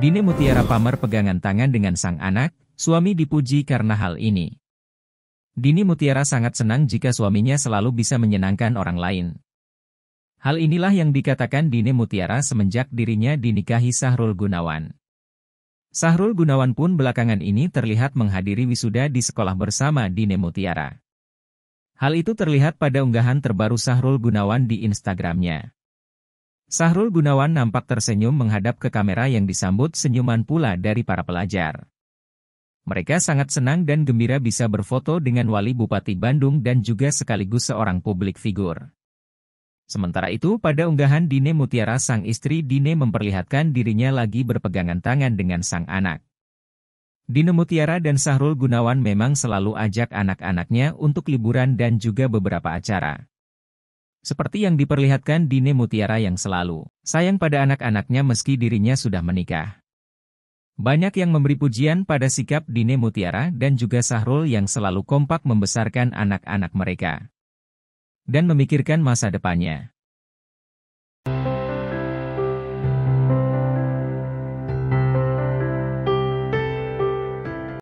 Dine Mutiara Pamer pegangan tangan dengan sang anak, suami dipuji karena hal ini. Dini Mutiara sangat senang jika suaminya selalu bisa menyenangkan orang lain. Hal inilah yang dikatakan Dini Mutiara semenjak dirinya dinikahi Sahrul Gunawan. Sahrul Gunawan pun belakangan ini terlihat menghadiri wisuda di sekolah bersama Dini Mutiara. Hal itu terlihat pada unggahan terbaru Sahrul Gunawan di Instagramnya. Sahrul Gunawan nampak tersenyum menghadap ke kamera yang disambut senyuman pula dari para pelajar. Mereka sangat senang dan gembira bisa berfoto dengan wali Bupati Bandung dan juga sekaligus seorang publik figur. Sementara itu, pada unggahan Dine Mutiara sang istri Dine memperlihatkan dirinya lagi berpegangan tangan dengan sang anak. Dine Mutiara dan Sahrul Gunawan memang selalu ajak anak-anaknya untuk liburan dan juga beberapa acara seperti yang diperlihatkan Dine Mutiara yang selalu sayang pada anak-anaknya meski dirinya sudah menikah. Banyak yang memberi pujian pada sikap Dine Mutiara dan juga Sahrul yang selalu kompak membesarkan anak-anak mereka dan memikirkan masa depannya.